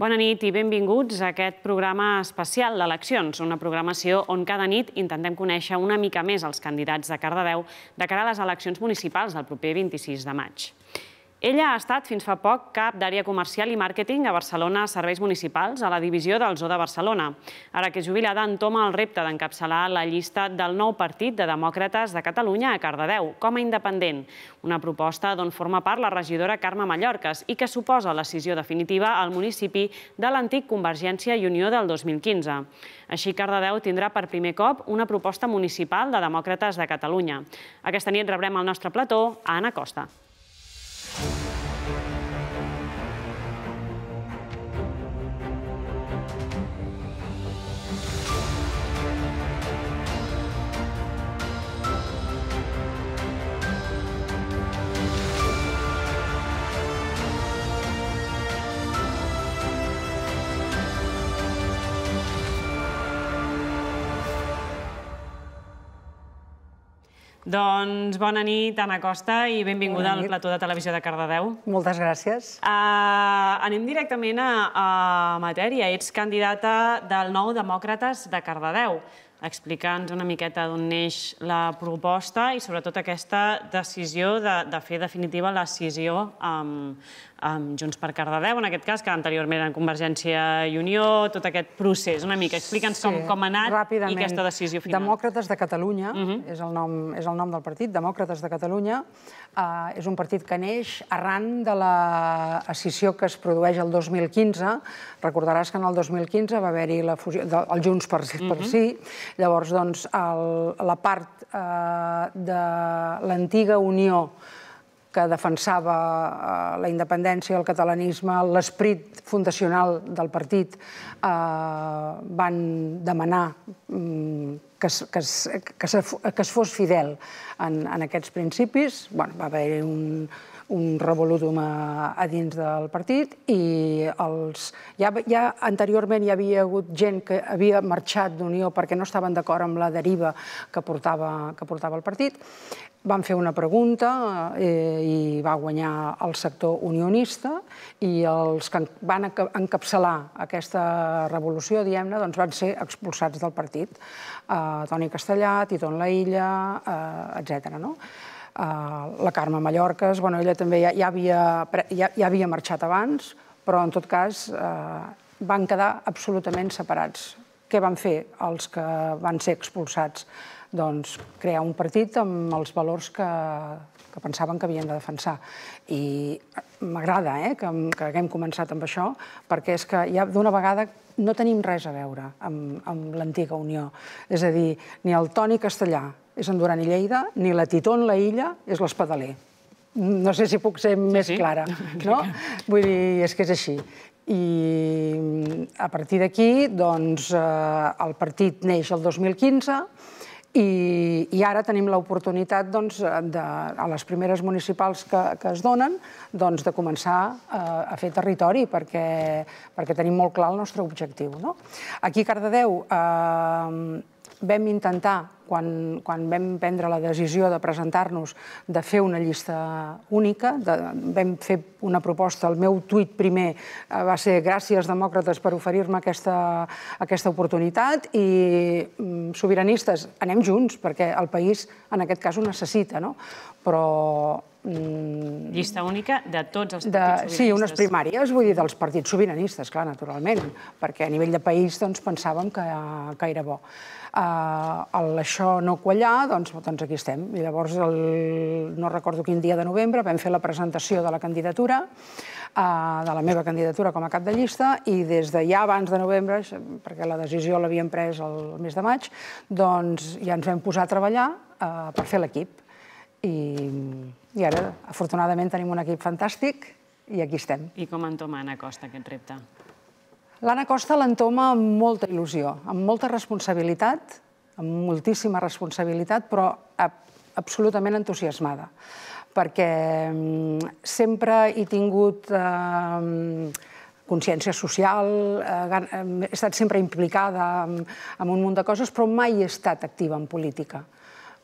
Bona nit i benvinguts a aquest programa especial d'eleccions, una programació on cada nit intentem conèixer una mica més els candidats de Cardedeu de cara a les eleccions municipals del proper 26 de maig. Ella ha estat fins fa poc cap d'àrea comercial i màrqueting a Barcelona Serveis Municipals a la divisió del Zoo de Barcelona. Ara que jubilada entoma el repte d'encapçalar la llista del nou partit de demòcrates de Catalunya a Cardedeu, com a independent. Una proposta d'on forma part la regidora Carme Mallorques i que suposa la decisió definitiva al municipi de l'antic Convergència i Unió del 2015. Així, Cardedeu tindrà per primer cop una proposta municipal de demòcrates de Catalunya. Aquesta nit rebrem al nostre plató a Anna Costa. Doncs bona nit, Anna Costa, i benvinguda al plató de Televisió de Cardedeu. Moltes gràcies. Ah, anem directament a, a matèria. Ets candidata del nou Demòcrates de Cardedeu explica'ns una miqueta d'on neix la proposta i sobretot aquesta decisió de, de fer definitiva la decisió amb, amb Junts per Cardedeu, en aquest cas, que anteriorment eren Convergència i Unió, tot aquest procés una mica. Explica'ns sí, com, com ha anat ràpidament. i aquesta decisió final. Demòcrates de Catalunya, uh mhm. -huh. és, el nom, és el nom del partit, Demòcrates de Catalunya, eh, és un partit que neix arran de la decisió que es produeix el 2015. Recordaràs que en el 2015 va haver-hi la fusió del Junts per, per uh mhm. -huh. Sí, Llavors, doncs, el, la part eh, de l'antiga Unió que defensava eh, la independència, el catalanisme, l'esperit fundacional del partit, eh, van demanar mm, que, es, que, es, que, es, que es fos fidel en, en aquests principis. Bueno, va haver un, un revolutum a, a dins del partit i els, ja, ja anteriorment hi havia hagut gent que havia marxat d'Unió perquè no estaven d'acord amb la deriva que portava, que portava el partit. Van fer una pregunta eh, i va guanyar el sector unionista i els que van encapçalar aquesta revolució, diem ne doncs van ser expulsats del partit. Eh, Toni Castellà, Titon Laïlla, eh, etc. No? la Carme Mallorques, bueno, ella també ja, ja, havia, ja, ja havia marxat abans, però en tot cas eh, van quedar absolutament separats. Què van fer els que van ser expulsats? Doncs crear un partit amb els valors que, que pensaven que havien de defensar. I m'agrada eh, que, que haguem començat amb això, perquè és que ja d'una vegada no tenim res a veure amb, amb l'antiga Unió. És a dir, ni el Toni Castellà, és Duran i Lleida, ni la en la Illa, és l'Espadaler. No sé si puc ser més clara, no? Vull dir, és que és així. I a partir d'aquí, doncs, eh, el partit neix el 2015, i, i ara tenim l'oportunitat doncs, de, a les primeres municipals que, que es donen doncs, de començar eh, a, fer territori perquè, perquè tenim molt clar el nostre objectiu. No? Aquí a Cardedeu eh, vam intentar quan, quan vam prendre la decisió de presentar-nos de fer una llista única, de, vam fer una proposta, el meu tuit primer eh, va ser gràcies demòcrates per oferir-me aquesta, aquesta oportunitat i mm, sobiranistes, anem junts, perquè el país en aquest cas ho necessita, no? però Mm, Llista única de tots els partits de, Sí, unes primàries, vull dir, dels partits sobiranistes, clar, naturalment, perquè a nivell de país doncs, pensàvem que, que era bo. Uh, això no quallar, doncs, doncs aquí estem. I llavors, el, no recordo quin dia de novembre, vam fer la presentació de la candidatura, uh, de la meva candidatura com a cap de llista, i des de ja abans de novembre, perquè la decisió l'havíem pres el mes de maig, doncs ja ens vam posar a treballar uh, per fer l'equip i, i ara, afortunadament, tenim un equip fantàstic i aquí estem. I com entoma Anna Costa aquest repte? L'Anna Costa l'entoma amb molta il·lusió, amb molta responsabilitat, amb moltíssima responsabilitat, però absolutament entusiasmada, perquè mm, sempre he tingut... Eh, consciència social, eh, he estat sempre implicada en, en un munt de coses, però mai he estat activa en política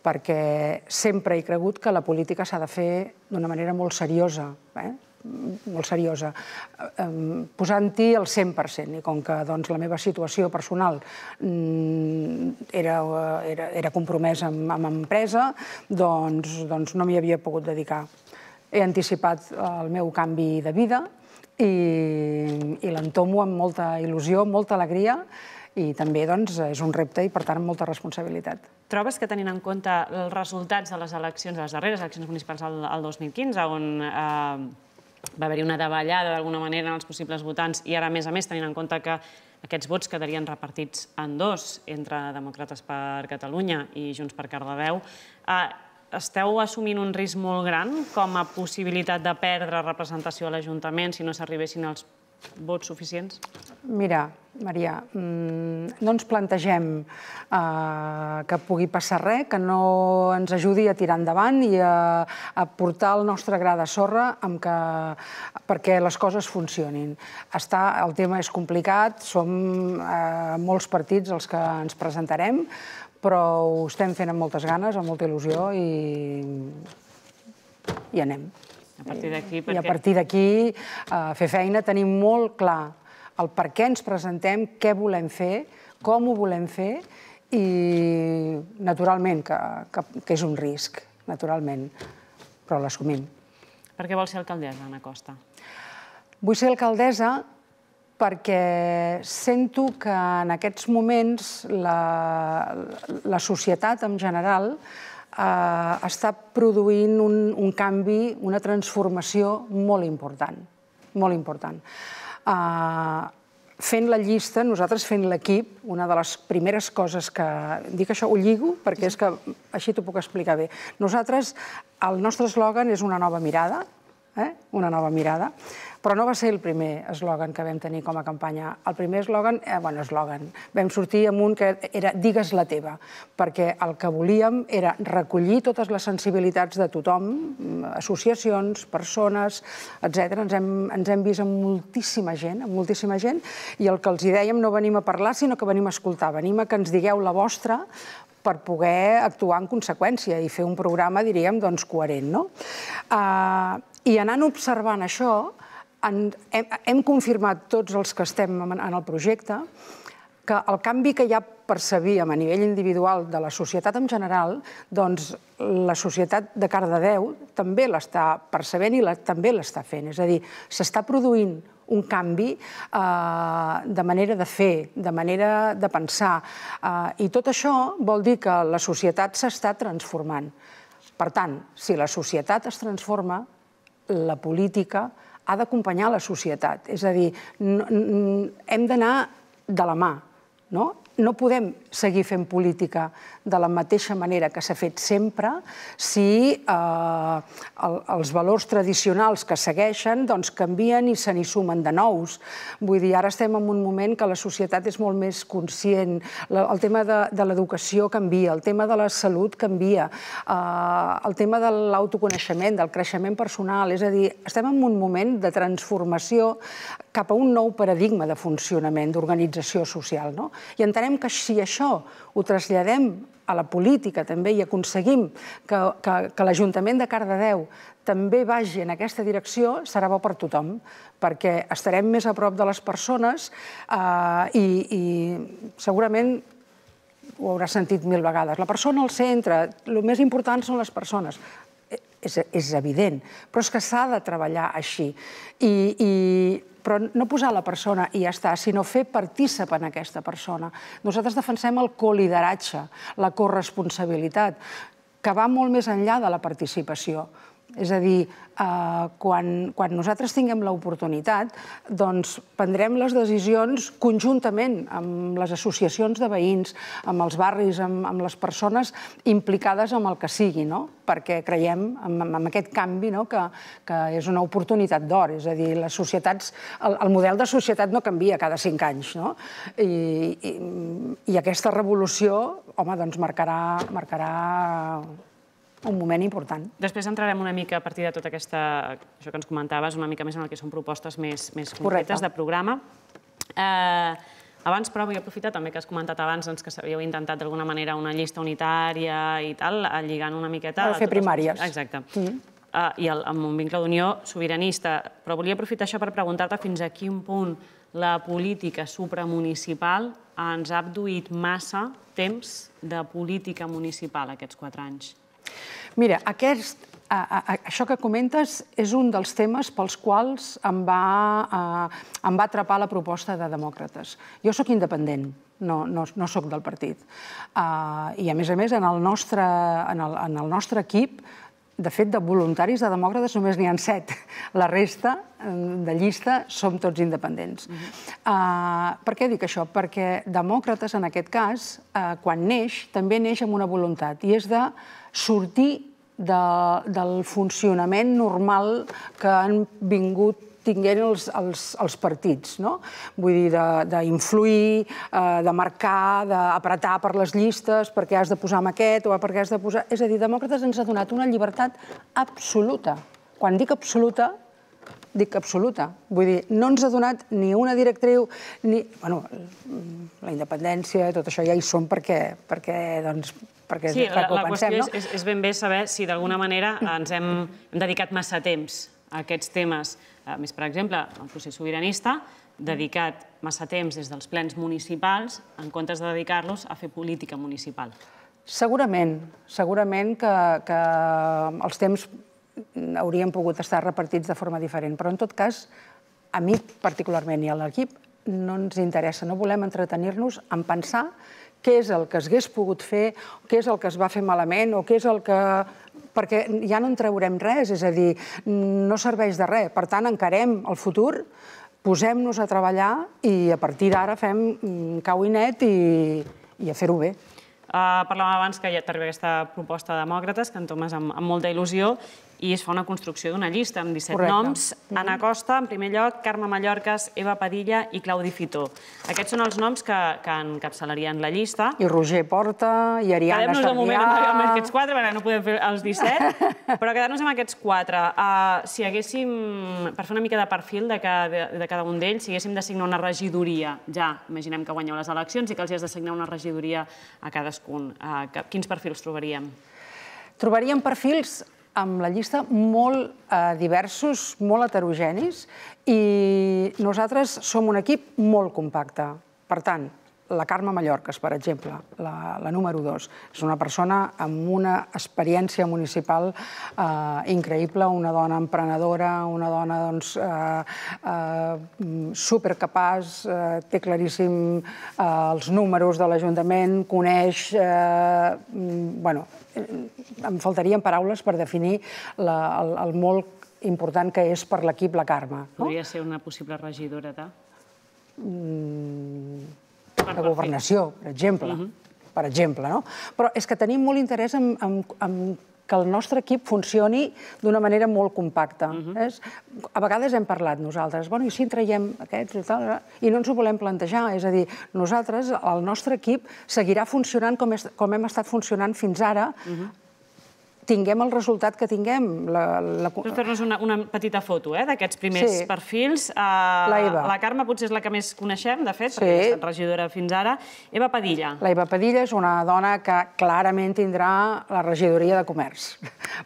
perquè sempre he cregut que la política s'ha de fer d'una manera molt seriosa, eh? molt seriosa, posant-hi el 100%, i com que doncs, la meva situació personal mm, era, era, era compromesa amb, amb empresa, doncs, doncs no m'hi havia pogut dedicar. He anticipat el meu canvi de vida i, i l'entomo amb molta il·lusió, molta alegria, i també doncs, és un repte i, per tant, molta responsabilitat. Trobes que tenint en compte els resultats de les eleccions, de les darreres eleccions municipals al 2015, on eh, va haver-hi una davallada d'alguna manera en els possibles votants i ara, a més a més, tenint en compte que aquests vots quedarien repartits en dos entre Demòcrates per Catalunya i Junts per Cardedeu. Eh, esteu assumint un risc molt gran com a possibilitat de perdre representació a l'Ajuntament si no s'arribessin els vots suficients? Mira, Maria, mm, no ens plantegem eh, que pugui passar res, que no ens ajudi a tirar endavant i a, portar el nostre gra de sorra amb que, perquè les coses funcionin. Està, el tema és complicat, som eh, molts partits els que ens presentarem, però ho estem fent amb moltes ganes, amb molta il·lusió i, i anem. A partir d'aquí... Perquè... I a partir d'aquí eh, fer feina, tenim molt clar el per què ens presentem, què volem fer, com ho volem fer i naturalment que, que, que és un risc, naturalment, però l'assumim. Per què vols ser alcaldessa, Ana Costa? Vull ser alcaldessa perquè sento que en aquests moments la, la societat en general eh, està produint un, un canvi, una transformació molt important, molt important. Eh, fent la llista, nosaltres fent l'equip, una de les primeres coses que... Dic això, ho lligo, perquè és que així t'ho puc explicar bé. Nosaltres, el nostre eslògan és una nova mirada, eh? una nova mirada però no va ser el primer eslògan que vam tenir com a campanya. El primer eslògan, eh, bueno, eslògan, vam sortir amb un que era digues la teva, perquè el que volíem era recollir totes les sensibilitats de tothom, associacions, persones, etc. Ens, hem, ens hem vist amb moltíssima gent, amb moltíssima gent, i el que els hi dèiem no venim a parlar, sinó que venim a escoltar, venim a que ens digueu la vostra, per poder actuar en conseqüència i fer un programa, diríem, doncs, coherent. No? Uh, I anant observant això, en, hem, hem confirmat tots els que estem en, en el projecte que el canvi que ja percebíem a nivell individual de la societat en general, doncs la societat de Cardedeu també l'està percebent i la, també l'està fent. És a dir, s'està produint un canvi eh, de manera de fer, de manera de pensar. Eh, I tot això vol dir que la societat s'està transformant. Per tant, si la societat es transforma, la política transforma ha d'acompanyar la societat. És a dir, hem d'anar de la mà. No? no podem seguir fent política de la mateixa manera que s'ha fet sempre si eh, els valors tradicionals que segueixen doncs, canvien i se n'hi sumen de nous. Vull dir, ara estem en un moment que la societat és molt més conscient, el tema de, de l'educació canvia, el tema de la salut canvia, eh, el tema de l'autoconeixement, del creixement personal, és a dir, estem en un moment de transformació cap a un nou paradigma de funcionament, d'organització social. No? I entenem esperem que si això ho traslladem a la política també i aconseguim que, que, que l'Ajuntament de Cardedeu també vagi en aquesta direcció, serà bo per tothom, perquè estarem més a prop de les persones eh, i, i segurament ho haurà sentit mil vegades. La persona al centre, el més important són les persones e, és, és evident, però és que s'ha de treballar així. I, i però no posar la persona i ja està, sinó fer partícip en aquesta persona. Nosaltres defensem el colideratge, la corresponsabilitat, que va molt més enllà de la participació. És a dir, eh, quan, quan nosaltres tinguem l'oportunitat, doncs prendrem les decisions conjuntament amb les associacions de veïns, amb els barris, amb, amb les persones implicades amb el que sigui, no? perquè creiem en, aquest canvi no? que, que és una oportunitat d'or. És a dir, les societats, el, model de societat no canvia cada cinc anys. No? I, i, I aquesta revolució, home, doncs marcarà, marcarà un moment important. Després entrarem una mica a partir de tota aquesta, això que ens comentaves, una mica més en el que són propostes més, més concretes de programa. Eh, abans, però, vull aprofitar també que has comentat abans doncs, que s'havíeu intentat d'alguna manera una llista unitària i tal, eh, lligant una miqueta... Per fer primàries. Les... Exacte. Mm -hmm. eh, I el, amb un vincle d'unió sobiranista. Però volia aprofitar això per preguntar-te fins a quin punt la política supramunicipal ens ha abduït massa temps de política municipal aquests quatre anys. Mira, aquest, a, a, això que comentes és un dels temes pels quals em va, a, eh, em va atrapar la proposta de Demòcrates. Jo sóc independent, no, no, no sóc del partit. Uh, I, a més a més, en el nostre, en el, en el nostre equip de fet, de voluntaris de demòcrates només n'hi ha set. La resta eh, de llista som tots independents. uh, per què dic això? Perquè demòcrates, en aquest cas, uh, quan neix, també neix amb una voluntat, i és de sortir de, del funcionament normal que han vingut tinguent els, els, els partits, no? Vull dir, d'influir, de, eh, de marcar, d'apretar per les llistes, perquè has de posar amb aquest o perquè has de posar... És a dir, Demòcrates ens ha donat una llibertat absoluta. Quan dic absoluta, dic absoluta. Vull dir, no ens ha donat ni una directriu, ni... Bueno, la independència, tot això ja hi som perquè, perquè doncs, perquè sí, recompensem, no? pensem, la qüestió no? és, és ben bé saber si d'alguna manera ens hem, hem dedicat massa temps a aquests temes. A més, per exemple, el procés sobiranista, dedicat massa temps des dels plens municipals en comptes de dedicar-los a fer política municipal. Segurament, segurament que, que els temps haurien pogut estar repartits de forma diferent, però en tot cas, a mi particularment i a l'equip, no ens interessa, no volem entretenir-nos en pensar què és el que es pogut fer, què és el que es va fer malament o què és el que perquè ja no en traurem res, és a dir, no serveix de res. Per tant, encarem el futur, posem-nos a treballar i a partir d'ara fem mm, cau i net i, i a fer-ho bé. Uh, parlàvem abans que ja t'arriba aquesta proposta de Demòcrates, que en amb, amb molta il·lusió, i es fa una construcció d'una llista amb 17 Correcte. noms. Mm-hmm. Anna Costa, en primer lloc, Carme Mallorques, Eva Padilla i Claudi Fitó. Aquests són els noms que, que encapçalarien la llista. I Roger Porta, i Ariana Quedem-nos de moment amb, amb aquests quatre, perquè no podem fer els 17, però quedar-nos amb aquests quatre. Uh, si haguéssim, per fer una mica de perfil de, cada, de, de cada un d'ells, si haguéssim d'assignar una regidoria, ja imaginem que guanyeu les eleccions i que els has d'assignar una regidoria a cadascun, uh, que, quins perfils trobaríem? Trobaríem perfils amb la llista molt eh, diversos, molt heterogenis, i nosaltres som un equip molt compacte. Per tant, la Carme Mallorques, per exemple, la, la número 2, és una persona amb una experiència municipal eh, increïble, una dona emprenedora, una dona doncs, eh, eh, supercapaç, eh, té claríssim eh, els números de l'Ajuntament, coneix... Eh, mm, bueno, em faltarien paraules per definir la, el, el molt important que és per l'equip la Carme. No? Podria ser una possible regidora de... Mm, de governació, per exemple. Uh mhm. -huh. Per exemple, no? Però és que tenim molt interès en, en, en que el nostre equip funcioni d'una manera molt compacta. Uh mhm. -huh. és, a vegades hem parlat nosaltres, bueno, i si en traiem aquests i tal, i no ens ho volem plantejar, és a dir, nosaltres, el nostre equip, seguirà funcionant com, és, com hem estat funcionant fins ara, uh mhm. -huh tinguem el resultat que tinguem. La, la... fer-nos una, una petita foto eh, d'aquests primers perfils. Eh, la Carme potser és la que més coneixem, de fet, perquè ha estat regidora fins ara. Eva Padilla. La Eva Padilla és una dona que clarament tindrà la regidoria de comerç.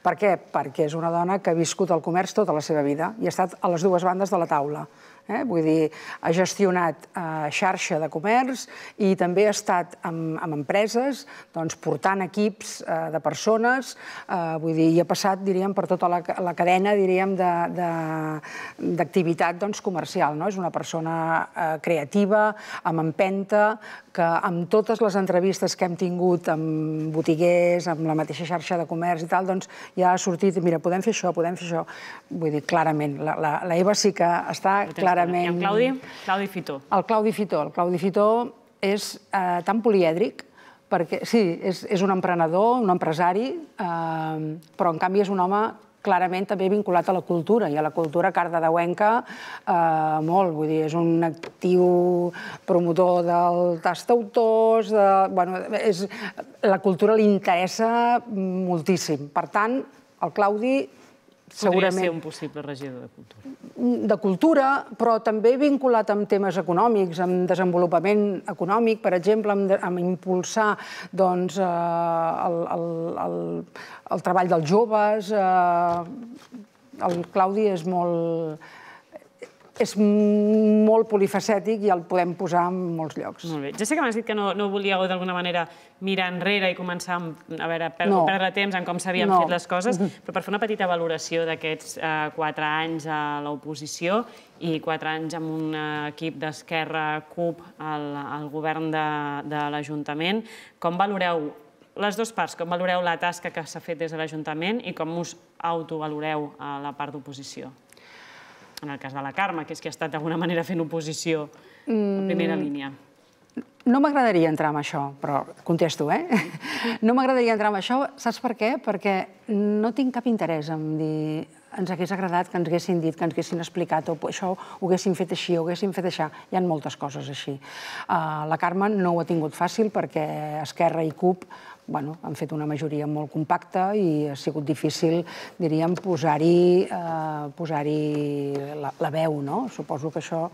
per què? Perquè és una dona que ha viscut el comerç tota la seva vida i ha estat a les dues bandes de la taula. Eh? Vull dir, ha gestionat eh, xarxa de comerç i també ha estat amb, amb empreses doncs, portant equips eh, de persones, eh, vull dir, i ha passat, diríem, per tota la, la cadena, diríem, d'activitat doncs, comercial. No? És una persona eh, creativa, amb empenta, que amb totes les entrevistes que hem tingut amb botiguers, amb la mateixa xarxa de comerç i tal, doncs ja ha sortit, mira, podem fer això, podem fer això. Vull dir, clarament, la, la, la Eva sí que està clara clarament... I el Claudi? Claudi Fitó. El Claudi Fitó. El Claudi Fitó és eh, tan polièdric perquè, sí, és, és un emprenedor, un empresari, eh, però en canvi és un home clarament també vinculat a la cultura, i a la cultura cardedeuenca eh, molt, vull dir, és un actiu promotor del tast d'autors, de, bueno, és, la cultura li interessa moltíssim. Per tant, el Claudi segurament... Podria ser un possible regidor de Cultura. De Cultura, però també vinculat amb temes econòmics, amb desenvolupament econòmic, per exemple, amb, impulsar doncs, eh, el, el, el, el treball dels joves. Eh, el Claudi és molt és molt polifacètic i el podem posar en molts llocs. Molt bé. Ja sé que m'has dit que no, no volíeu d'alguna manera mirar enrere i començar a veure, per, no. perdre temps en com s'havien no. fet les coses, mm-hmm. però per fer una petita valoració d'aquests eh, quatre anys a l'oposició i quatre anys amb un equip d'Esquerra-CUP al, al govern de, de l'Ajuntament, com valoreu les dues parts, com valoreu la tasca que s'ha fet des de l'Ajuntament i com us autovaloreu a la part d'oposició? en el cas de la Carme, que és que ha estat d'alguna manera fent oposició en mm. primera línia? No m'agradaria entrar en això, però contesto, eh? No m'agradaria entrar en això, saps per què? Perquè no tinc cap interès en dir ens hagués agradat que ens haguessin dit, que ens haguessin explicat, o això ho haguessin fet així, o ho haguessin fet això. Hi ha moltes coses així. Ah, la Carme no ho ha tingut fàcil perquè Esquerra i CUP bueno, han fet una majoria molt compacta i ha sigut difícil, diríem, posar-hi eh, posar la, la veu, no? Suposo que això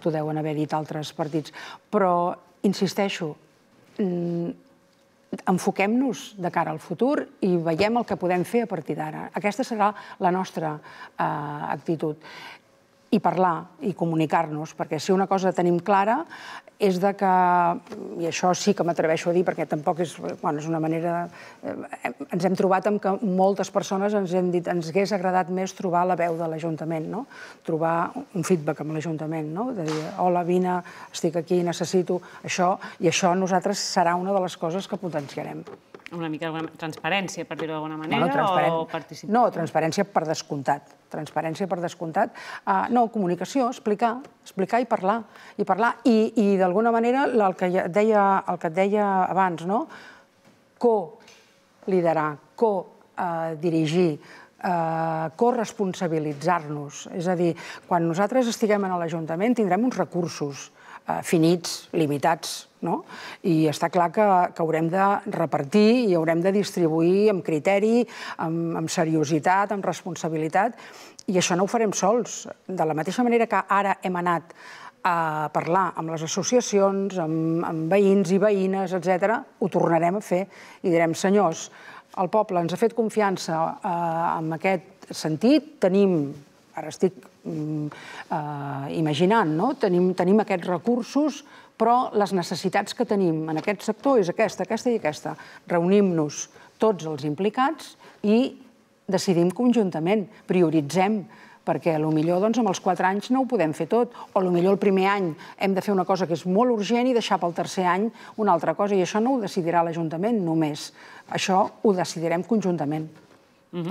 t'ho deuen haver dit altres partits. Però, insisteixo, mm, enfoquem-nos de cara al futur i veiem el que podem fer a partir d'ara. Aquesta serà la nostra eh, actitud i parlar i comunicar-nos, perquè si una cosa tenim clara és de que, i això sí que m'atreveixo a dir perquè tampoc és, bueno, és una manera... Eh, ens hem trobat amb que moltes persones ens hem dit ens hagués agradat més trobar la veu de l'Ajuntament, no? trobar un feedback amb l'Ajuntament, no? de dir, hola, vine, estic aquí, necessito això, i això nosaltres serà una de les coses que potenciarem. Una mica alguna transparència, per dir-ho d'alguna manera, transparent... o participació? No, transparència per descomptat. Transparència per descomptat. Uh, no, comunicació, explicar, explicar i parlar. I parlar. I, i d'alguna manera, el que, deia, el que et deia abans, no? co-liderar, co-dirigir, eh, corresponsabilitzar-nos. És a dir, quan nosaltres estiguem a l'Ajuntament tindrem uns recursos, Eh, finits, limitats, no? I està clar que, que haurem de repartir i haurem de distribuir amb criteri, amb, amb seriositat, amb responsabilitat, i això no ho farem sols. De la mateixa manera que ara hem anat a parlar amb les associacions, amb, amb veïns i veïnes, etc., ho tornarem a fer i direm, senyors, el poble ens ha fet confiança eh, en aquest sentit, tenim, ara estic Mm, eh, imaginant. No? Tenim, tenim aquests recursos, però les necessitats que tenim en aquest sector és aquesta, aquesta i aquesta. Reunim-nos tots els implicats i decidim conjuntament, prioritzem, perquè a lo millor doncs, amb els quatre anys no ho podem fer tot, o a lo millor el primer any hem de fer una cosa que és molt urgent i deixar pel tercer any una altra cosa, i això no ho decidirà l'Ajuntament només, això ho decidirem conjuntament.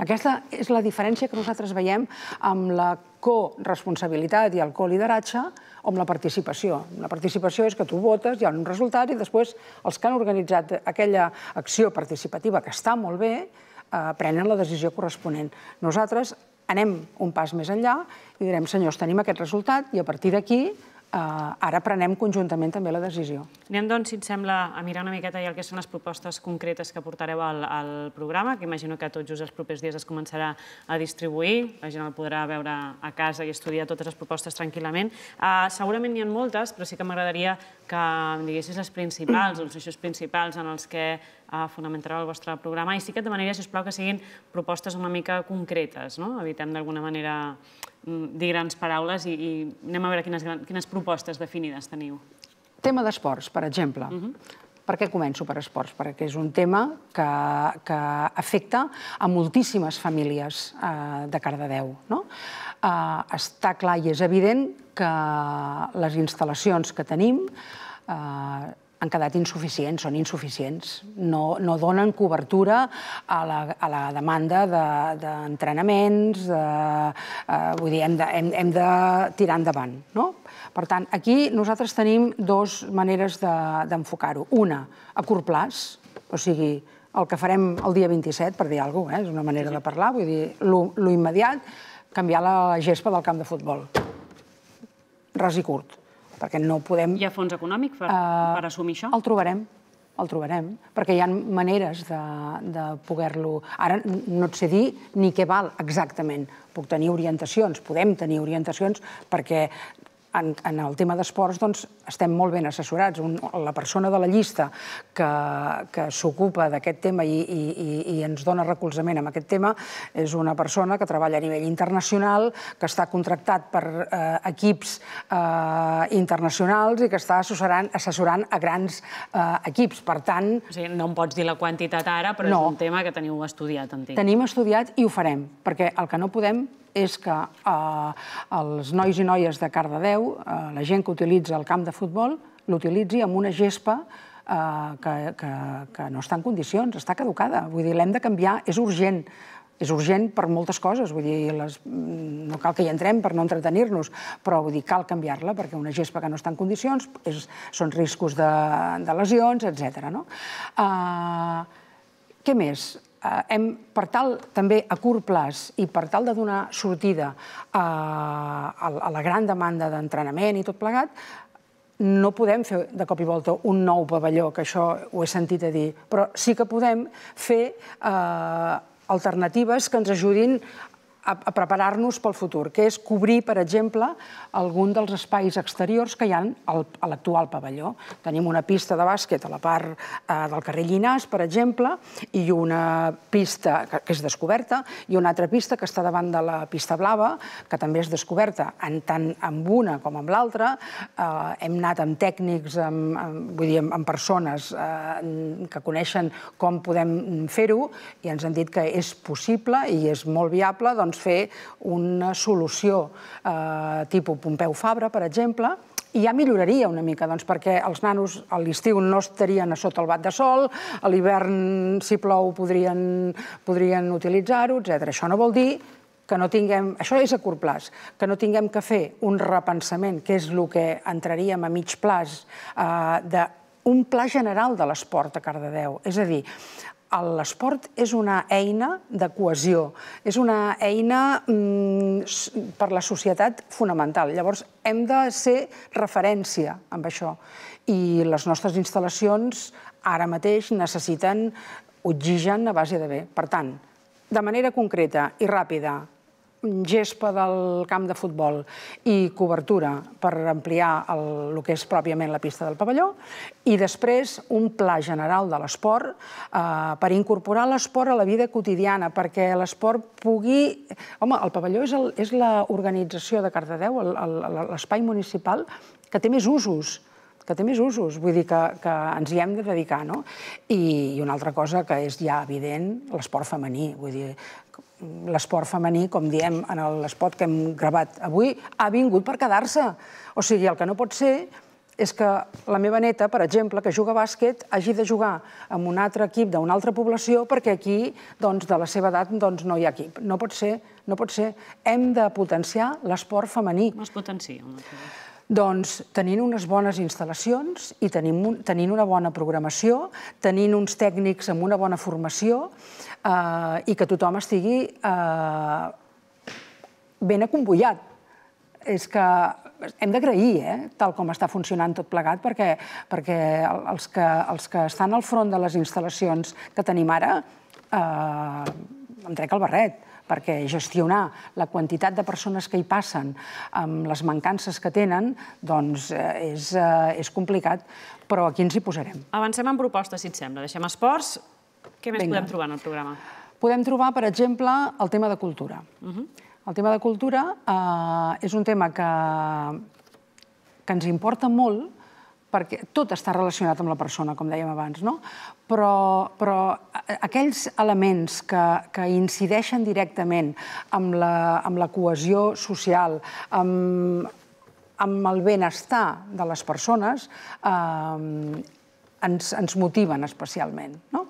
Aquesta és la diferència que nosaltres veiem amb la corresponsabilitat i el colideratge o amb la participació. La participació és que tu votes, hi ha un resultat i després els que han organitzat aquella acció participativa, que està molt bé, eh, prenen la decisió corresponent. Nosaltres anem un pas més enllà i direm, senyors, tenim aquest resultat i a partir d'aquí Eh, ara prenem conjuntament també la decisió. Anem, doncs, si et sembla, a mirar una miqueta ja el que són les propostes concretes que portareu al, al programa, que imagino que tot just els propers dies es començarà a distribuir, la gent el podrà veure a casa i estudiar totes les propostes tranquil·lament. Uh, segurament n'hi ha moltes, però sí que m'agradaria que em diguessis les principals, els eixos principals en els que uh, eh, fonamentarà el vostre programa, i sí que et demanaria, sisplau, que siguin propostes una mica concretes, no? Evitem d'alguna manera Mm, dir grans paraules i, i anem a veure quines, quines propostes definides teniu. Tema d'esports, per exemple. Uh mhm. -huh. Per què començo per esports? Perquè és un tema que, que afecta a moltíssimes famílies eh, de Cardedeu. No? Eh, està clar i és evident que les instal·lacions que tenim eh, han quedat insuficients, són insuficients. No, no donen cobertura a la, a la demanda d'entrenaments, de, de, eh, vull dir, hem de, hem, hem de tirar endavant. No? Per tant, aquí nosaltres tenim dues maneres d'enfocar-ho. De, Una, a curt plaç, o sigui, el que farem el dia 27, per dir alguna cosa, eh? és una manera de parlar, vull dir, lo, lo immediat, canviar la gespa del camp de futbol. Res i curt perquè no podem... Hi ha fons econòmic per, uh, per assumir això? El trobarem, el trobarem, perquè hi ha maneres de, de poder-lo... Ara no et sé dir ni què val exactament. Puc tenir orientacions, podem tenir orientacions, perquè en, en el tema d'esports doncs, estem molt ben assessorats. Un, la persona de la llista que, que s'ocupa d'aquest tema i, i, i ens dona recolzament en aquest tema és una persona que treballa a nivell internacional, que està contractat per eh, equips eh, internacionals i que està assessorant, assessorant a grans eh, equips. Per tant... O sigui, no em pots dir la quantitat ara, però no. és un tema que teniu estudiat, entenc. Tenim estudiat i ho farem, perquè el que no podem és que eh, els nois i noies de Cardedeu, eh, la gent que utilitza el camp de futbol l'utilitzi amb una gespa eh, que, que, que no està en condicions, està caducada. Vull dir, l'hem de canviar, és urgent és urgent per moltes coses, vull dir, les, mm, no cal que hi entrem per no entretenir-nos, però vull dir, cal canviar-la perquè una gespa que no està en condicions és, són riscos de, de lesions, etc. No? Uh, què més? Uh, hem, per tal, també a curt plaç i per tal de donar sortida eh, a, a la gran demanda d'entrenament i tot plegat, no podem fer de cop i volta un nou pavelló, que això ho he sentit a dir, però sí que podem fer eh, alternatives que ens ajudin a, a preparar-nos pel futur, que és cobrir, per exemple, algun dels espais exteriors que hi ha al, a l'actual pavelló. Tenim una pista de bàsquet a la part eh, del carrer Llinàs, per exemple, i una pista que, que és descoberta, i una altra pista que està davant de la pista blava, que també és descoberta. En tant amb una com amb l'altra, eh, hem anat amb tècnics, amb, amb, vull dir, amb, amb persones eh, que coneixen com podem fer-ho, i ens han dit que és possible i és molt viable doncs, doncs, fer una solució eh, tipus Pompeu Fabra, per exemple, i ja milloraria una mica, doncs, perquè els nanos a l'estiu no estarien a sota el bat de sol, a l'hivern, si plou, podrien, podrien utilitzar-ho, etc. Això no vol dir que no tinguem, això és a curt plaç, que no tinguem que fer un repensament, que és el que entraríem a mig plaç, eh, de un pla general de l'esport a Cardedeu. És a dir, l'esport és una eina de cohesió, és una eina mm, per la societat fonamental. Llavors, hem de ser referència amb això. I les nostres instal·lacions ara mateix necessiten oxigen a base de bé. Per tant, de manera concreta i ràpida, gespa del camp de futbol i cobertura per ampliar el, que és pròpiament la pista del pavelló i després un pla general de l'esport eh, per incorporar l'esport a la vida quotidiana perquè l'esport pugui... Home, el pavelló és l'organització de Cardedeu, l'espai municipal, que té més usos que té més usos, vull dir que, que ens hi hem de dedicar, no? i una altra cosa que és ja evident, l'esport femení, vull dir, l'esport femení, com diem en l'espot que hem gravat avui, ha vingut per quedar-se. O sigui, el que no pot ser és que la meva neta, per exemple, que juga a bàsquet, hagi de jugar amb un altre equip d'una altra població perquè aquí, doncs, de la seva edat, doncs, no hi ha equip. No pot ser, no pot ser. Hem de potenciar l'esport femení. Com es potencia? Doncs tenint unes bones instal·lacions i tenint, tenint una bona programació, tenint uns tècnics amb una bona formació, eh, i que tothom estigui eh, ben acomboiat. És que hem d'agrair, eh, tal com està funcionant tot plegat, perquè, perquè els, que, els que estan al front de les instal·lacions que tenim ara, eh, em trec el barret, perquè gestionar la quantitat de persones que hi passen amb les mancances que tenen, doncs eh, és, eh, és complicat, però aquí ens hi posarem. Avancem en propostes, si et sembla. Deixem esports, què més Vinga. podem trobar en el programa? Podem trobar, per exemple, el tema de cultura. Uh mhm. -huh. El tema de cultura eh, és un tema que, que ens importa molt perquè tot està relacionat amb la persona, com dèiem abans, no? però, però aquells elements que, que incideixen directament amb la, amb la cohesió social, amb, amb el benestar de les persones, eh, ens, ens motiven especialment. No?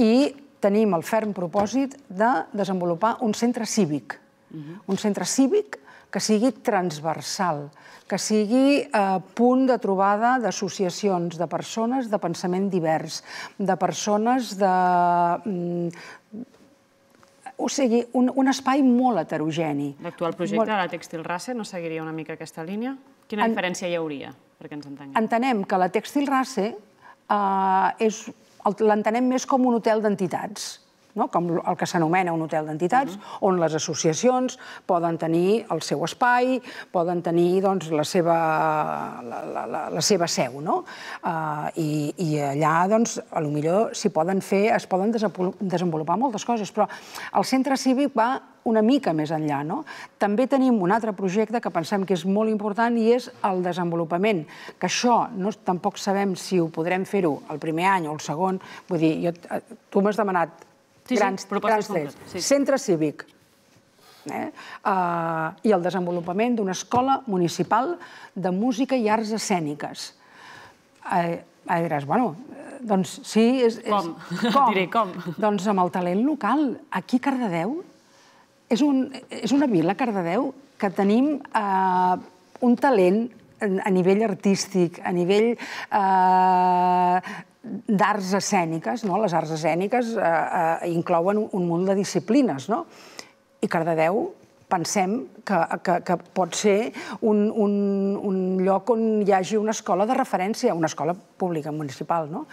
i tenim el ferm propòsit de desenvolupar un centre cívic, mhm. un centre cívic que sigui transversal, que sigui eh, punt de trobada d'associacions, de persones de pensament divers, de persones de, mm, o sigui, un, espai molt heterogeni. L'actual projecte de la Tèxtil Race no seguiria una mica aquesta línia? Quina diferència hi hauria, perquè ens entenguem? Entenem que la Tèxtil Race eh, és l'entenem més com un hotel d'entitats no? com el que s'anomena un hotel d'entitats, on les associacions poden tenir el seu espai, poden tenir doncs, la, seva, la, la, la, seva seu. No? Ah, i, I allà, doncs, a lo millor s'hi poden fer, es poden desenvolupar moltes coses, però el centre cívic va una mica més enllà. No? També tenim un altre projecte que pensem que és molt important i és el desenvolupament, que això no, tampoc sabem si ho podrem fer-ho el primer any o el segon. Vull dir, jo, eh, tu m'has demanat sí, grans, grans trets. Sí. Centre cívic. Eh? Uh, I el desenvolupament d'una escola municipal de música i arts escèniques. Eh, uh, diràs, bueno, doncs sí... És, com? És, com? Diré com. Doncs amb el talent local. Aquí a Cardedeu és, un, és una vila, Cardedeu, que tenim eh, un talent a nivell artístic, a nivell eh, d'arts escèniques. No? Les arts escèniques eh, eh, inclouen un, un munt de disciplines. No? I Cardedeu pensem que, que, que pot ser un, un, un lloc on hi hagi una escola de referència, una escola pública municipal. No?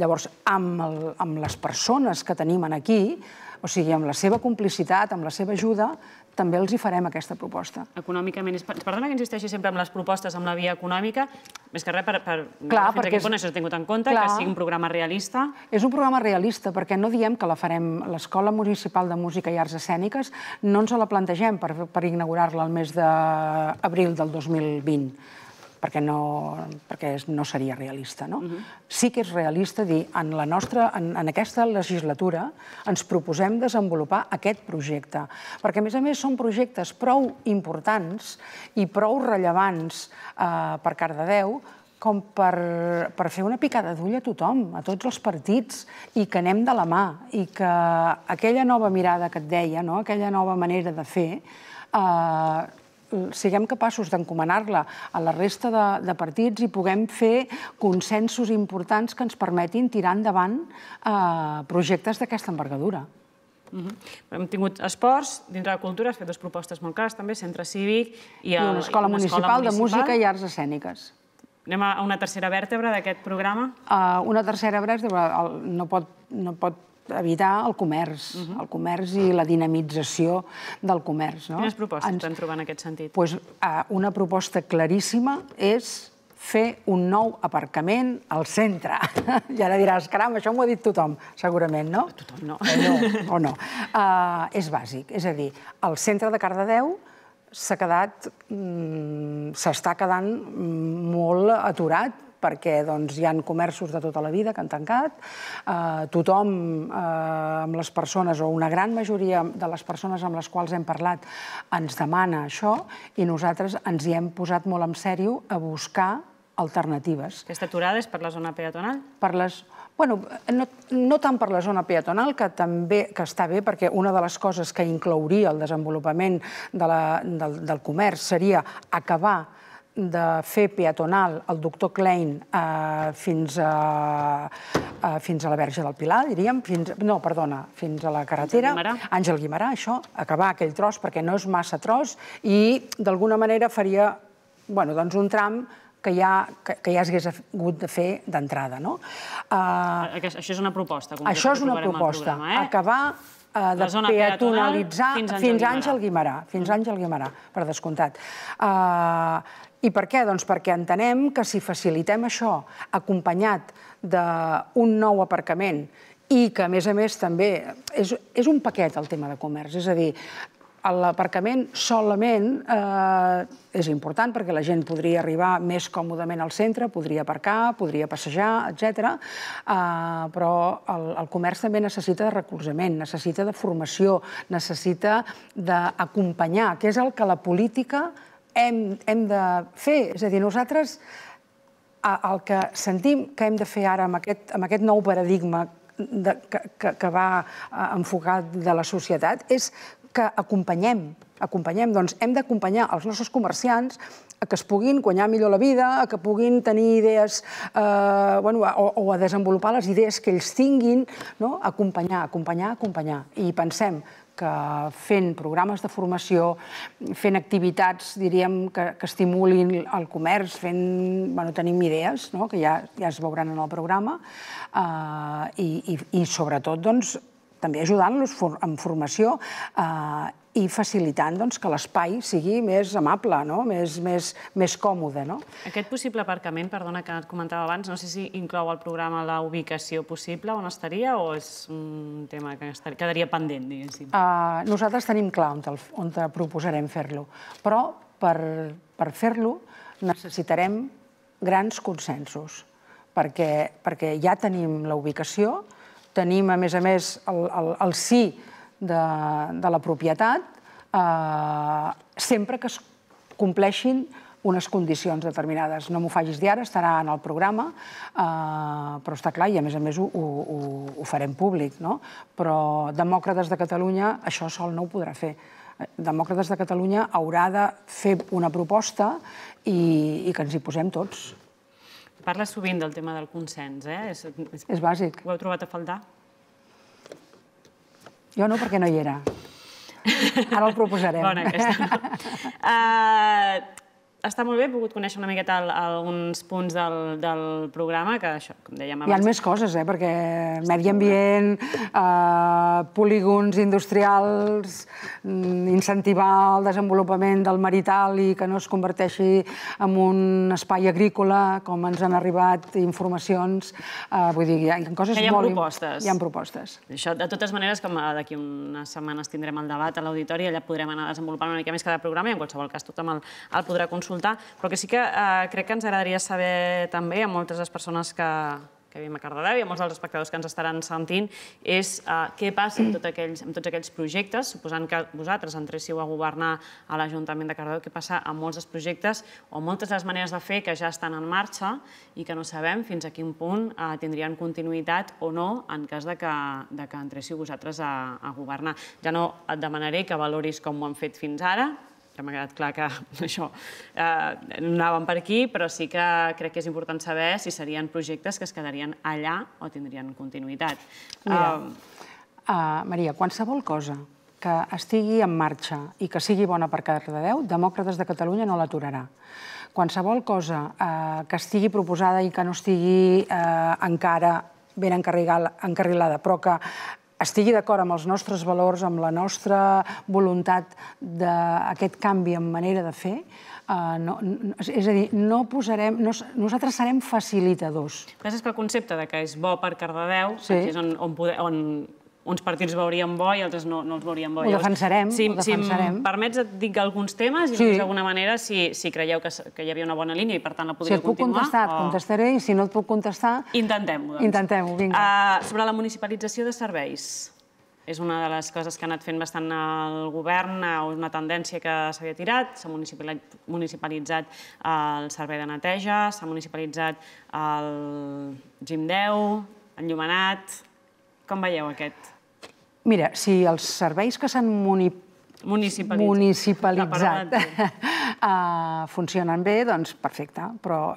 Llavors, amb, el, amb les persones que tenim aquí, o sigui, amb la seva complicitat, amb la seva ajuda, també els hi farem aquesta proposta. Econòmicament, perdona que insisteixi sempre amb les propostes amb la via econòmica, més que res per, per clar, fins a quin punt això s'ha tingut en compte, clar, que sigui un programa realista. És un programa realista, perquè no diem que la farem l'Escola Municipal de Música i Arts Escèniques, no ens la plantegem per, per inaugurar-la el mes d'abril del 2020 perquè no, perquè no seria realista. No? Uh mhm. -huh. Sí que és realista dir, en, la nostra, en, en aquesta legislatura ens proposem desenvolupar aquest projecte, perquè a més a més són projectes prou importants i prou rellevants eh, per Cardedeu com per, per fer una picada d'ull a tothom, a tots els partits, i que anem de la mà, i que aquella nova mirada que et deia, no? aquella nova manera de fer, eh, siguem capaços d'encomanar-la a la resta de, de partits i puguem fer consensos importants que ens permetin tirar endavant eh, projectes d'aquesta envergadura. Mm -hmm. Hem tingut esports, dintre de cultura has fet dues propostes molt clares, també, centre cívic i, el, I una, escola, i una escola municipal, de música i arts escèniques. Anem a una tercera vèrtebra d'aquest programa? Uh, una tercera vèrtebra no pot, no pot evitar el comerç, mhm. el comerç i la dinamització del comerç. No? Quines propostes Ens... van trobar en aquest sentit? Pues, eh, una proposta claríssima és fer un nou aparcament al centre. I ara diràs, caram, això m'ho ha dit tothom, segurament, no? Tothom no. O eh, no. O no. Eh, és bàsic, és a dir, el centre de Cardedeu s'ha quedat, mm, s'està quedant mm, molt aturat perquè doncs, hi han comerços de tota la vida que han tancat, eh, tothom eh, amb les persones, o una gran majoria de les persones amb les quals hem parlat, ens demana això, i nosaltres ens hi hem posat molt en sèrio a buscar alternatives. Aquesta aturada és per la zona peatonal? Per les... Bueno, no, no tant per la zona peatonal, que també que està bé, perquè una de les coses que inclouria el desenvolupament de la, del, del comerç seria acabar de fer peatonal el doctor Klein eh, fins, a, eh, fins a la Verge del Pilar, diríem, fins, no, perdona, fins a la carretera. Àngel Guimarà. Àngel Guimarà, això, acabar aquell tros, perquè no és massa tros, i d'alguna manera faria bueno, doncs un tram que ja, que, que ja s'hagués hagut de fer d'entrada. No? Eh, això és una proposta. Com això és una proposta. Programa, eh? Acabar eh, de peatonalitzar fins a Àngel Guimarà. Fins a mm. Àngel Guimarà, per descomptat. Eh, i per què? Doncs perquè entenem que si facilitem això acompanyat d'un nou aparcament i que, a més a més, també és, és un paquet el tema de comerç, és a dir, l'aparcament solament eh, és important perquè la gent podria arribar més còmodament al centre, podria aparcar, podria passejar, etc. Eh, però el, el comerç també necessita de recolzament, necessita de formació, necessita d'acompanyar, que és el que la política hem, hem de fer. És a dir, nosaltres el que sentim que hem de fer ara amb aquest, amb aquest nou paradigma de, que, que, que va eh, enfocat de la societat és que acompanyem, acompanyem, doncs hem d'acompanyar els nostres comerciants a que es puguin guanyar millor la vida, a que puguin tenir idees eh, bueno, o, o a desenvolupar les idees que ells tinguin, no? acompanyar, acompanyar, acompanyar. I pensem que fent programes de formació, fent activitats, diríem, que, que estimulin el comerç, fent, bueno, tenim idees, no?, que ja, ja es veuran en el programa, eh, i, i, i sobretot, doncs, també ajudant-los en formació eh, i facilitant doncs, que l'espai sigui més amable, no? més, més, més còmode. No? Aquest possible aparcament, perdona que et comentava abans, no sé si inclou al programa la ubicació possible on estaria o és un tema que estaria, quedaria pendent, diguéssim? Uh, nosaltres tenim clar on, el, on te proposarem fer-lo, però per, per fer-lo necessitarem grans consensos, perquè, perquè ja tenim la ubicació, tenim, a més a més, el, el, el sí si de, de la propietat eh, sempre que es compleixin unes condicions determinades. No m'ho facis dir ara, estarà en el programa, eh, però està clar, i a més a més ho, ho, ho farem públic, no? Però Demòcrates de Catalunya això sol no ho podrà fer. Demòcrates de Catalunya haurà de fer una proposta i, i que ens hi posem tots. Parla sovint del tema del consens, eh? És, és, és bàsic. Ho heu trobat a faltar? Jo no, perquè no hi era. Ara el proposarem. Bona aquesta. uh, està molt bé, he pogut conèixer una miqueta alguns punts del, del programa, que això, com dèiem abans... Hi ha més coses, eh? perquè medi ambient, eh, polígons industrials, mm, incentivar el desenvolupament del marital i que no es converteixi en un espai agrícola, com ens han arribat informacions. Eh, vull dir, hi ha coses hi ha molt... Propostes. Hi ha propostes. Això, de totes maneres, com eh, d'aquí unes setmanes tindrem el debat a l'auditori, allà podrem anar desenvolupant una mica més cada programa i en qualsevol cas tothom el, el podrà consultar consultar, però que sí que eh, crec que ens agradaria saber també a moltes les persones que, que vivim a Cardedeu i a molts dels espectadors que ens estaran sentint, és uh, què passa amb, tot aquells, amb tots aquells projectes, suposant que vosaltres entréssiu a governar a l'Ajuntament de Cardedeu, què passa amb molts dels projectes o moltes de les maneres de fer que ja estan en marxa i que no sabem fins a quin punt uh, tindrien continuïtat o no en cas de que, de que entréssiu vosaltres a, a governar. Ja no et demanaré que valoris com ho han fet fins ara, que m'ha quedat clar que això eh, anàvem per aquí, però sí que crec que és important saber si serien projectes que es quedarien allà o tindrien continuïtat. Mira, uh, uh, Maria, qualsevol cosa que estigui en marxa i que sigui bona per Cardedeu, Demòcrates de Catalunya no l'aturarà. Qualsevol cosa eh, que estigui proposada i que no estigui eh, encara ben encarrilada, encarrilada però que estigui d'acord amb els nostres valors, amb la nostra voluntat d'aquest canvi en manera de fer, Uh, no, no, és a dir, no posarem... No, nosaltres serem facilitadors. El que és que el concepte de que és bo per Cardedeu, sí. és on, on, poder, on uns partits veuríem bo i altres no, no els veuríem bo. Ho defensarem, si, ho defensarem. Si em permets, et dic alguns temes i, sí. Doncs, d'alguna manera, si, si creieu que, que hi havia una bona línia i, per tant, la podria continuar... Si et puc contestar, o... contestaré, i si no et puc contestar... Intentem-ho, doncs. Intentem-ho, vinga. Uh, sobre la municipalització de serveis. És una de les coses que ha anat fent bastant el govern, una tendència que s'havia tirat, s'ha municipalitzat eh, el servei de neteja, s'ha municipalitzat el Gim 10, enllumenat... Com veieu aquest? Mira, si els serveis que s'han municipalitzat, municipalitzat uh, funcionen bé, doncs perfecte, però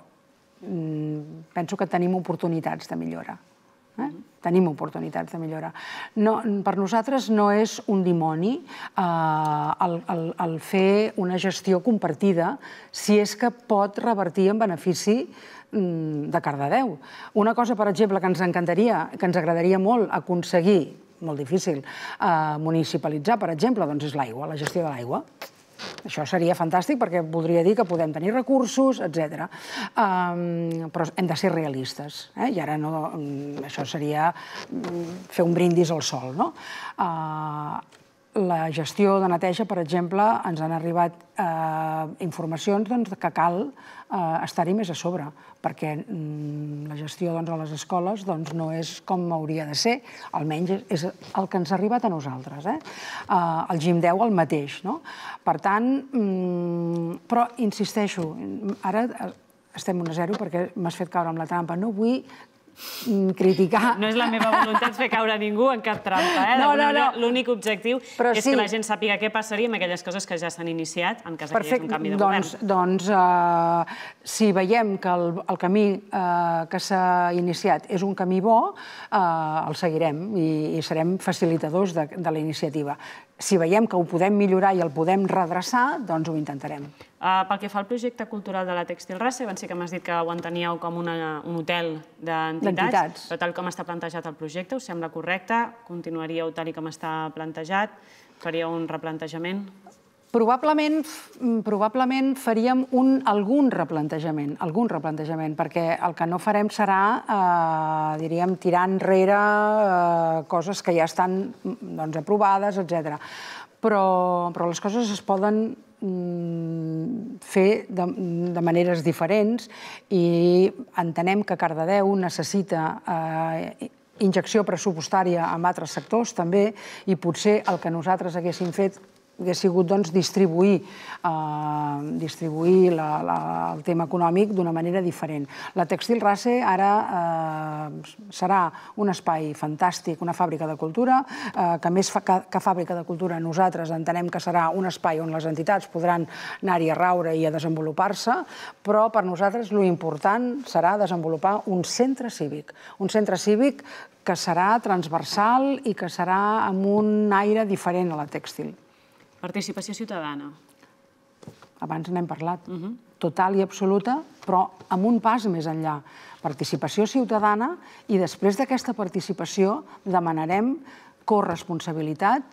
mm, penso que tenim oportunitats de millora. Eh? Mm-hmm. Tenim oportunitats de millora. No, per nosaltres no és un dimoni eh, el, el, el fer una gestió compartida si és que pot revertir en benefici mm, de Cardedeu. Una cosa, per exemple, que ens encantaria, que ens agradaria molt aconseguir molt difícil eh, municipalitzar, per exemple, doncs és l'aigua, la gestió de l'aigua. Això seria fantàstic perquè voldria dir que podem tenir recursos, etc. Ehm, però hem de ser realistes. Eh? I ara no, això seria mm, fer un brindis al sol. No? Eh, la gestió de neteja, per exemple, ens han arribat eh, informacions doncs, que cal eh, estar-hi més a sobre, perquè mm, la gestió doncs, a les escoles doncs, no és com hauria de ser, almenys és el que ens ha arribat a nosaltres. Eh? Eh, el GIM 10 el mateix. No? Per tant, mm, però insisteixo, ara eh, estem un a 0 perquè m'has fet caure amb la trampa. No vull Mm, criticar... No és la meva voluntat fer caure ningú en cap trampa, eh? No, no, no. L'únic objectiu Però és sí. que la gent sàpiga què passaria amb aquelles coses que ja s'han iniciat en cas Perfect. que hi hagués un canvi de doncs, govern. Doncs, uh, si veiem que el, el camí uh, que s'ha iniciat és un camí bo, uh, el seguirem i, i serem facilitadors de, de la iniciativa si veiem que ho podem millorar i el podem redreçar, doncs ho intentarem. Uh, pel que fa al projecte cultural de la Textil Rasse, van ser que m'has dit que ho enteníeu com una, un hotel d'entitats, però tal com està plantejat el projecte, us sembla correcte? Continuaríeu tal com està plantejat? Faríeu un replantejament? Probablement, mm, probablement faríem un, algun replantejament, algun replantejament, perquè el que no farem serà, eh, diríem, tirar enrere eh, coses que ja estan mm, doncs, aprovades, etc. Però, però les coses es poden mm, fer de, de maneres diferents i entenem que Cardedeu necessita eh, injecció pressupostària en altres sectors també i potser el que nosaltres haguéssim fet hauria sigut doncs, distribuir, eh, distribuir la, el tema econòmic d'una manera diferent. La Textil Race ara eh, serà un espai fantàstic, una fàbrica de cultura, eh, que més fa, que, fàbrica de cultura nosaltres entenem que serà un espai on les entitats podran anar-hi a raure i a desenvolupar-se, però per nosaltres lo important serà desenvolupar un centre cívic, un centre cívic que serà transversal i que serà amb un aire diferent a la tèxtil. Participació ciutadana. Abans n'hem parlat. Mhm. Total i absoluta, però amb un pas més enllà. Participació ciutadana i després d'aquesta participació demanarem corresponsabilitat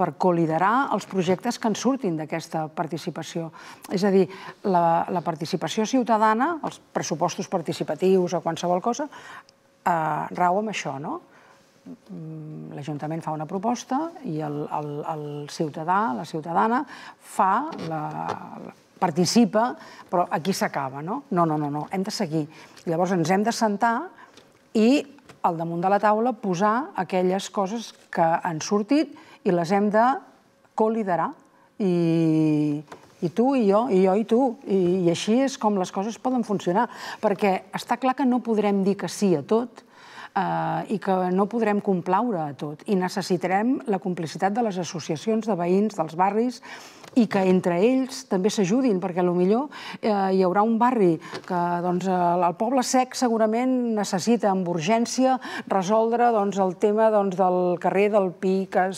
per col·liderar els projectes que en surtin d'aquesta participació. És a dir, la, la participació ciutadana, els pressupostos participatius o qualsevol cosa, eh, rau amb això, no? Mm, l'Ajuntament fa una proposta i el, el, el ciutadà, la ciutadana, fa la, la participa, però aquí s'acaba, no? No, no, no, no, hem de seguir. Llavors ens hem de sentar i al damunt de la taula posar aquelles coses que han sortit i les hem de col·liderar. I, i tu, i jo, i jo, i tu. I, I així és com les coses poden funcionar. Perquè està clar que no podrem dir que sí a tot, eh, i que no podrem complaure a tot. I necessitarem la complicitat de les associacions de veïns dels barris i que entre ells també s'ajudin, perquè millor eh, hi haurà un barri que doncs, eh, el poble sec segurament necessita amb urgència resoldre doncs, el tema doncs, del carrer del Pi, que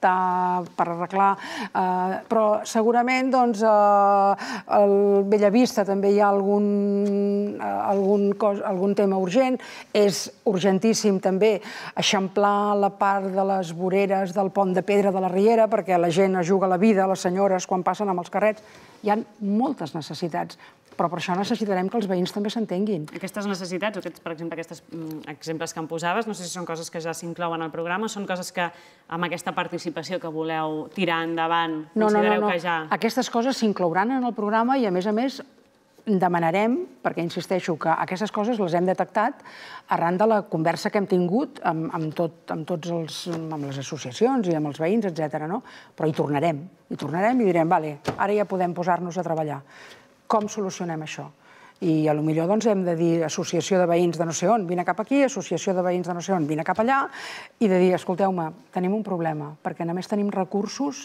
adaptar, per arreglar. Eh, però segurament doncs, eh, al Bellavista també hi ha algun, eh, algun, cos, algun tema urgent. És urgentíssim també eixamplar la part de les voreres del pont de pedra de la Riera perquè la gent es juga la vida, les senyores, quan passen amb els carrets. Hi ha moltes necessitats, però per això necessitarem que els veïns també s'entenguin. Aquestes necessitats, o aquests, per exemple, aquests mm, exemples que em posaves, no sé si són coses que ja s'inclouen al programa, són coses que amb aquesta participació que voleu tirar endavant, no, considereu no, no, no. que ja... Aquestes coses s'inclouran en el programa i, a més a més, demanarem, perquè insisteixo que aquestes coses les hem detectat arran de la conversa que hem tingut amb, amb, tot, amb, tots els, amb les associacions i amb els veïns, etc. No? Però hi tornarem, hi tornarem i direm, vale, ara ja podem posar-nos a treballar com solucionem això? i a lo millor doncs, hem de dir associació de veïns de no sé on, vine cap aquí, associació de veïns de no sé on, vine cap allà, i de dir, escolteu-me, tenim un problema, perquè només tenim recursos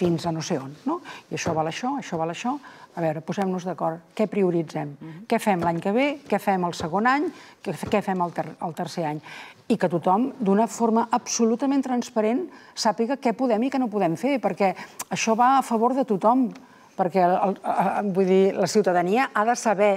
fins a no sé on, no? I això val això, això val això. A veure, posem-nos d'acord. Què prioritzem? Uh -huh. Què fem l'any que ve? Què fem el segon any? Què, què fem el, ter el tercer any? i que tothom, d'una forma absolutament transparent, sàpiga què podem i què no podem fer, perquè això va a favor de tothom perquè el, el, el, vull dir, la ciutadania ha de saber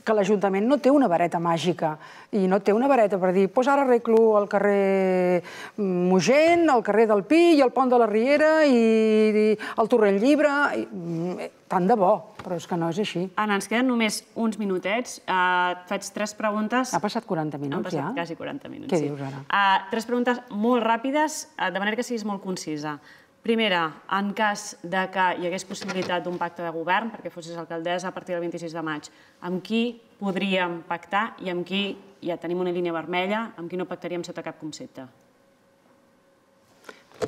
que l'Ajuntament no té una vareta màgica i no té una vareta per dir pues ara arreglo el carrer mm, Mugent, el carrer del Pi i el pont de la Riera i el Torrent Llibre. I, mm, eh, tant de bo, però és que no és així. Anna, ens queden només uns minutets. Uh, eh, et faig tres preguntes... Ha passat 40 minuts, ja? Ha passat ja? quasi 40 minuts, Què sí. dius ara? Uh, tres preguntes molt ràpides, uh, de manera que siguis molt concisa. Primera, en cas de que hi hagués possibilitat d'un pacte de govern, perquè fossis alcaldessa a partir del 26 de maig, amb qui podríem pactar i amb qui ja tenim una línia vermella, amb qui no pactaríem sota cap concepte?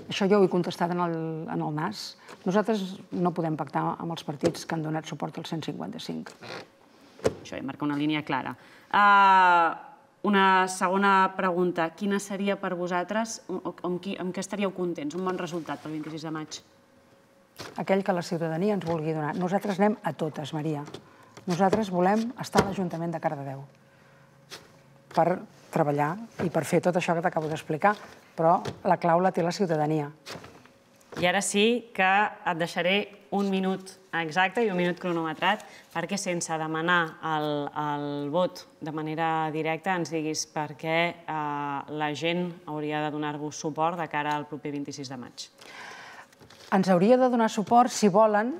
Això ja ho he contestat en el, en el NAS. Nosaltres no podem pactar amb els partits que han donat suport al 155. Això ja marca una línia clara. Eh... Uh una segona pregunta. Quina seria per vosaltres, amb, qui, amb què estaríeu contents, un bon resultat pel 26 de maig? Aquell que la ciutadania ens vulgui donar. Nosaltres anem a totes, Maria. Nosaltres volem estar a l'Ajuntament de Cardedeu per treballar i per fer tot això que t'acabo d'explicar, però la clau la té la ciutadania. I ara sí que et deixaré un minut exacte i un minut cronometrat, perquè sense demanar el, el vot de manera directa ens diguis per què eh, la gent hauria de donar-vos suport de cara al proper 26 de maig. Ens hauria de donar suport, si volen,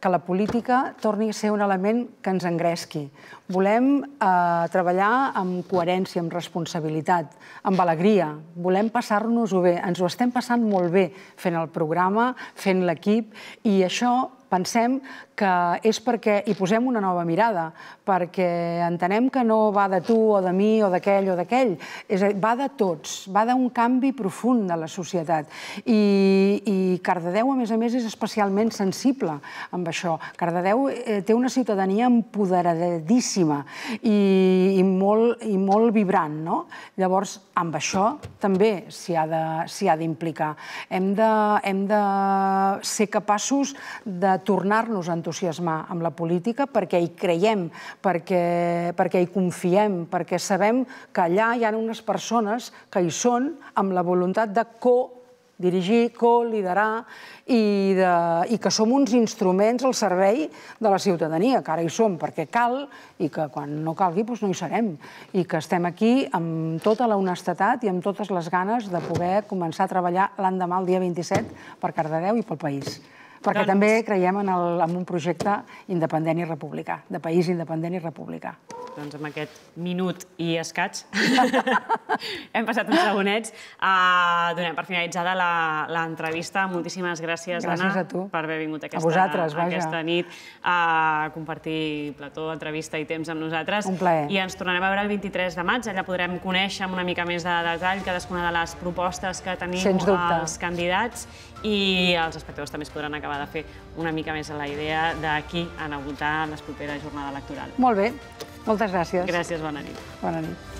que la política torni a ser un element que ens engresqui. Volem eh, treballar amb coherència, amb responsabilitat, amb alegria. Volem passar-nos-ho bé. Ens ho estem passant molt bé fent el programa, fent l'equip, i això pensem que és perquè hi posem una nova mirada, perquè entenem que no va de tu o de mi o d'aquell o d'aquell, és a dir, va de tots, va d'un canvi profund de la societat. I, I Cardedeu, a més a més, és especialment sensible amb això. Cardedeu eh, té una ciutadania empoderadíssima i, i, molt, i molt vibrant, no? Llavors, amb això també s'hi ha d'implicar. Hem, de, hem de ser capaços de tornar-nos entornar entusiasmar amb la política perquè hi creiem, perquè, perquè hi confiem, perquè sabem que allà hi ha unes persones que hi són amb la voluntat de co dirigir, co-liderar i, de, i que som uns instruments al servei de la ciutadania, que ara hi som perquè cal i que quan no calgui doncs no hi serem i que estem aquí amb tota la honestetat i amb totes les ganes de poder començar a treballar l'endemà, el dia 27, per Cardedeu i pel país. Perquè doncs... també creiem en, el, en un projecte independent i republicà, de país independent i republicà. Doncs amb aquest minut i escaig hem passat uns segonets. Uh, donem per finalitzada l'entrevista. Moltíssimes gràcies, gràcies Anna, a tu. per haver vingut aquesta, a vosaltres, vaja. aquesta nit a compartir plató, entrevista i temps amb nosaltres. Un plaer. I ens tornarem a veure el 23 de maig. Allà podrem conèixer amb una mica més de detall cadascuna de les propostes que tenim els candidats i els espectadors també es podran acabar de fer una mica més a la idea de qui han a votar en la propera jornada electoral. Molt bé, moltes gràcies. Gràcies, bona nit. Bona nit.